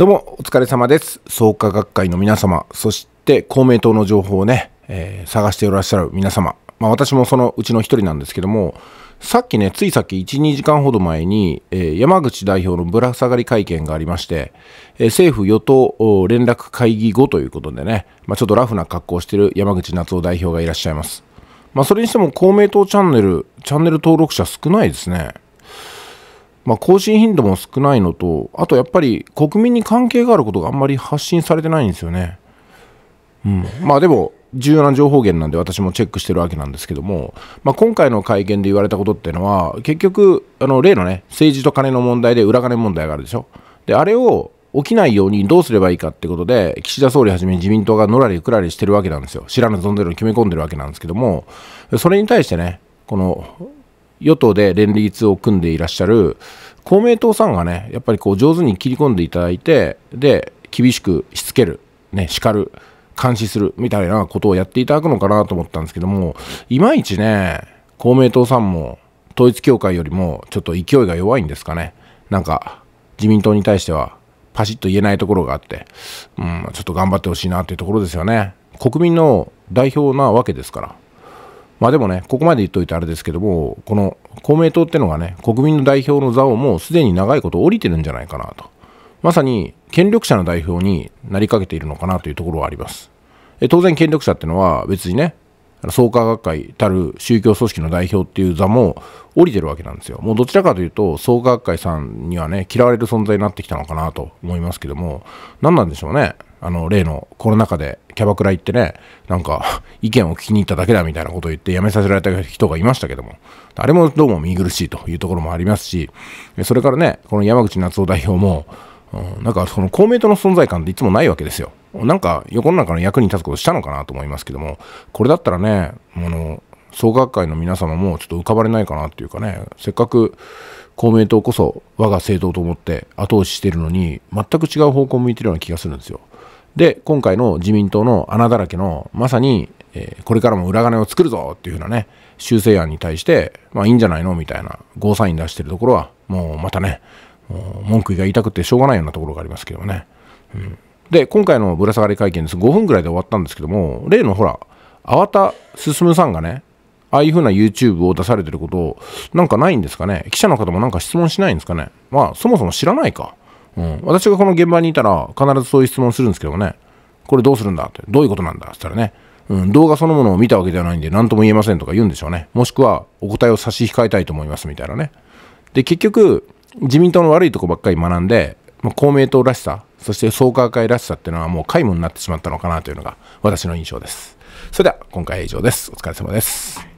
どうも、お疲れ様です。創価学会の皆様、そして公明党の情報をね、えー、探していらっしゃる皆様、まあ、私もそのうちの一人なんですけども、さっきね、ついさっき1、2時間ほど前に、えー、山口代表のぶら下がり会見がありまして、えー、政府与党連絡会議後ということでね、まあ、ちょっとラフな格好をしている山口夏夫代表がいらっしゃいます。まあ、それにしても公明党チャンネル、チャンネル登録者少ないですね。まあ、更新頻度も少ないのと、あとやっぱり国民に関係があることがあんまり発信されてないんですよね。うん、まあでも、重要な情報源なんで私もチェックしてるわけなんですけども、まあ、今回の会見で言われたことっていうのは、結局、あの例のね、政治と金の問題で裏金問題があるでしょ。で、あれを起きないようにどうすればいいかってことで、岸田総理はじめ自民党がのらりくらりしてるわけなんですよ。知らぬ存ぜる決め込んでるわけなんですけども、それに対してね、この与党で連立を組んでいらっしゃる公明党さんがね、やっぱりこう上手に切り込んでいただいて、で、厳しくしつける、ね、叱る、監視するみたいなことをやっていただくのかなと思ったんですけども、いまいちね、公明党さんも統一協会よりもちょっと勢いが弱いんですかね。なんか、自民党に対してはパシッと言えないところがあって、うん、ちょっと頑張ってほしいなっていうところですよね。国民の代表なわけですから。まあでもね、ここまで言っといてあれですけども、この公明党ってのがね、国民の代表の座をもうすでに長いこと降りてるんじゃないかなと。まさに権力者の代表になりかけているのかなというところはあります。え当然権力者ってのは別にね、創価学会たる宗教組織の代表っていう座も降りてるわけなんですよ。もうどちらかというと、創価学会さんにはね、嫌われる存在になってきたのかなと思いますけども、何なんでしょうね。あの、例のコロナ禍でキャバクラ行ってね、なんか、意見を聞きに行っただけだみたいなことを言って辞めさせられた人がいましたけども、あれもどうも見苦しいというところもありますし、それからね、この山口夏夫代表も、うん、なんかその公明党の存在感っていつもないわけですよ。なんか横の中の役に立つことしたのかなと思いますけども、これだったらね、あの、総学会の皆様もちょっと浮かばれないかなっていうかね、せっかく公明党こそ我が政党と思って後押ししてるのに、全く違う方向を向いてるような気がするんですよ。で、今回の自民党の穴だらけの、まさに、えー、これからも裏金を作るぞっていうふうなね、修正案に対して、まあいいんじゃないのみたいな、ゴーサイン出してるところは、もうまたね、文句が言いたくてしょうがないようなところがありますけどね。うん、で、今回のぶら下がり会見です。5分ぐらいで終わったんですけども、例のほら、粟田進さんがね、ああいうふうな YouTube を出されてることを、なんかないんですかね記者の方もなんか質問しないんですかねまあ、そもそも知らないか。うん、私がこの現場にいたら必ずそういう質問するんですけどねこれどうするんだってどういうことなんだって言ったらね、うん、動画そのものを見たわけではないんで何とも言えませんとか言うんでしょうねもしくはお答えを差し控えたいと思いますみたいなねで結局自民党の悪いとこばっかり学んで、まあ、公明党らしさそして創価会らしさっていうのはもう皆無になってしまったのかなというのが私の印象ですそれでは今回は以上ですお疲れ様です